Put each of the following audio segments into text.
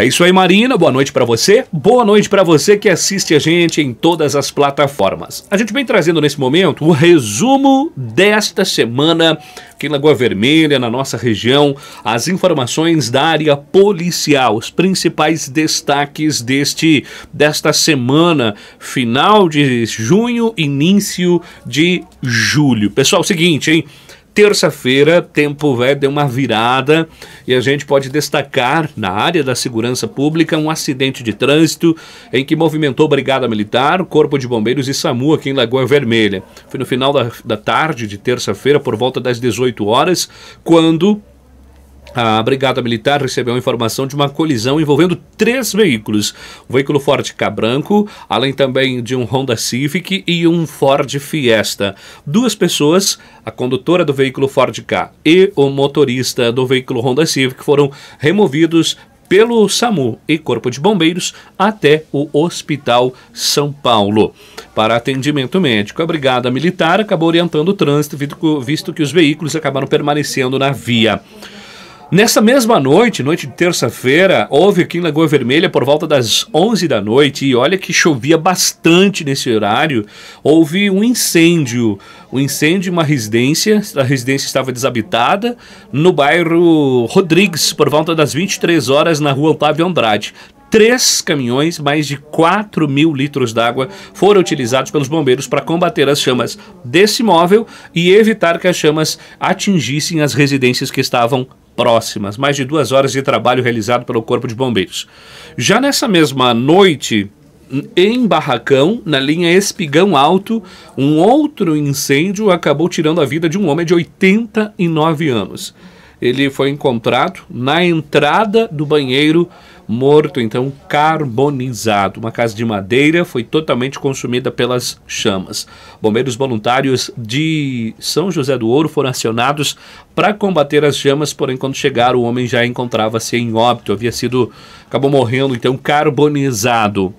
É isso aí, Marina. Boa noite para você. Boa noite para você que assiste a gente em todas as plataformas. A gente vem trazendo nesse momento o resumo desta semana aqui em Lagoa Vermelha, na nossa região, as informações da área policial, os principais destaques deste desta semana, final de junho, início de julho. Pessoal, é seguinte, hein? terça-feira, tempo vai deu uma virada e a gente pode destacar na área da segurança pública um acidente de trânsito em que movimentou Brigada Militar, Corpo de Bombeiros e SAMU aqui em Lagoa Vermelha. Foi no final da, da tarde de terça-feira, por volta das 18 horas, quando a Brigada Militar recebeu informação de uma colisão envolvendo três veículos: um veículo Ford K branco, além também de um Honda Civic e um Ford Fiesta. Duas pessoas, a condutora do veículo Ford K e o motorista do veículo Honda Civic, foram removidos pelo SAMU e Corpo de Bombeiros até o Hospital São Paulo. Para atendimento médico, a Brigada Militar acabou orientando o trânsito, visto que os veículos acabaram permanecendo na via. Nessa mesma noite, noite de terça-feira, houve aqui em Lagoa Vermelha por volta das 11 da noite, e olha que chovia bastante nesse horário, houve um incêndio, um incêndio em uma residência, a residência estava desabitada, no bairro Rodrigues, por volta das 23 horas, na rua Otávio Andrade três caminhões, mais de 4 mil litros d'água foram utilizados pelos bombeiros para combater as chamas desse imóvel e evitar que as chamas atingissem as residências que estavam próximas, mais de duas horas de trabalho realizado pelo Corpo de Bombeiros. Já nessa mesma noite, em Barracão, na linha Espigão Alto, um outro incêndio acabou tirando a vida de um homem de 89 anos. Ele foi encontrado na entrada do banheiro morto, então carbonizado. Uma casa de madeira foi totalmente consumida pelas chamas. Bombeiros voluntários de São José do Ouro foram acionados para combater as chamas, porém quando chegaram o homem já encontrava-se em óbito, havia sido acabou morrendo então carbonizado.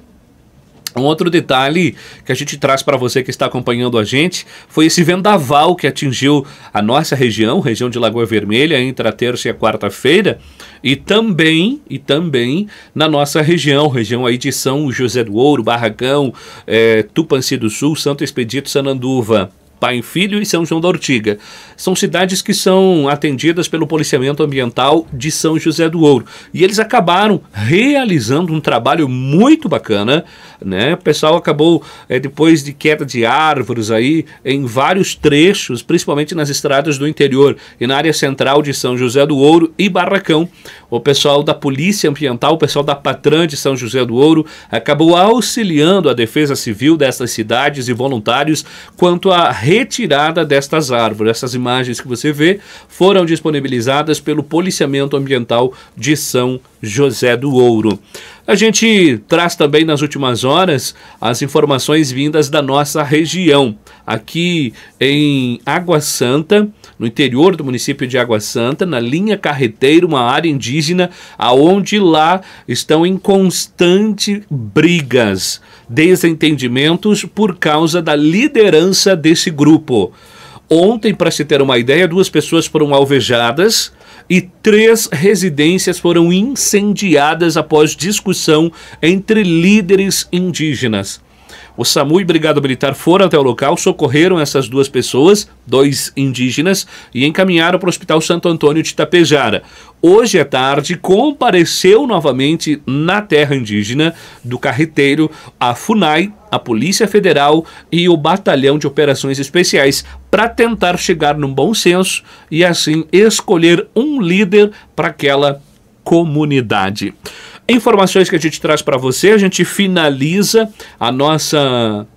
Um outro detalhe que a gente traz para você que está acompanhando a gente foi esse vendaval que atingiu a nossa região, região de Lagoa Vermelha, entre a terça e a quarta-feira, e também, e também na nossa região, região aí de São José do Ouro, Barragão, é, Tupanci do Sul, Santo Expedito, Sananduva. Pai Filho e São João da Ortiga. São cidades que são atendidas pelo policiamento ambiental de São José do Ouro. E eles acabaram realizando um trabalho muito bacana, né? O pessoal acabou, é, depois de queda de árvores aí, em vários trechos, principalmente nas estradas do interior e na área central de São José do Ouro e Barracão, o pessoal da Polícia Ambiental, o pessoal da Patran de São José do Ouro, acabou auxiliando a Defesa Civil dessas cidades e voluntários quanto à retirada destas árvores. Essas imagens que você vê foram disponibilizadas pelo Policiamento Ambiental de São José do Ouro. A gente traz também nas últimas horas as informações vindas da nossa região. Aqui em Água Santa, no interior do município de Água Santa, na linha carreteira, uma área indígena, aonde lá estão em constante brigas, desentendimentos por causa da liderança desse grupo. Ontem, para se ter uma ideia, duas pessoas foram alvejadas e três residências foram incendiadas após discussão entre líderes indígenas. O SAMU e Brigada Militar foram até o local, socorreram essas duas pessoas, dois indígenas, e encaminharam para o Hospital Santo Antônio de Itapejara. Hoje à tarde, compareceu novamente na terra indígena do Carreteiro a FUNAI, a Polícia Federal e o Batalhão de Operações Especiais para tentar chegar num bom senso e assim escolher um líder para aquela comunidade informações que a gente traz para você. A gente finaliza a nossa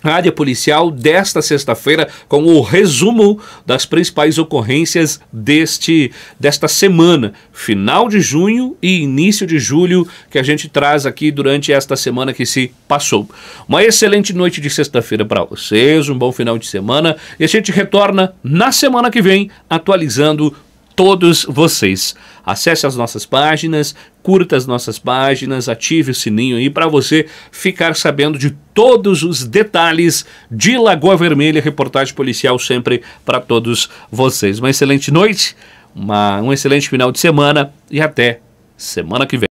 área policial desta sexta-feira com o resumo das principais ocorrências deste desta semana, final de junho e início de julho que a gente traz aqui durante esta semana que se passou. Uma excelente noite de sexta-feira para vocês, um bom final de semana e a gente retorna na semana que vem atualizando todos vocês. Acesse as nossas páginas, curta as nossas páginas, ative o sininho aí para você ficar sabendo de todos os detalhes de Lagoa Vermelha, reportagem policial sempre para todos vocês. Uma excelente noite, uma, um excelente final de semana e até semana que vem.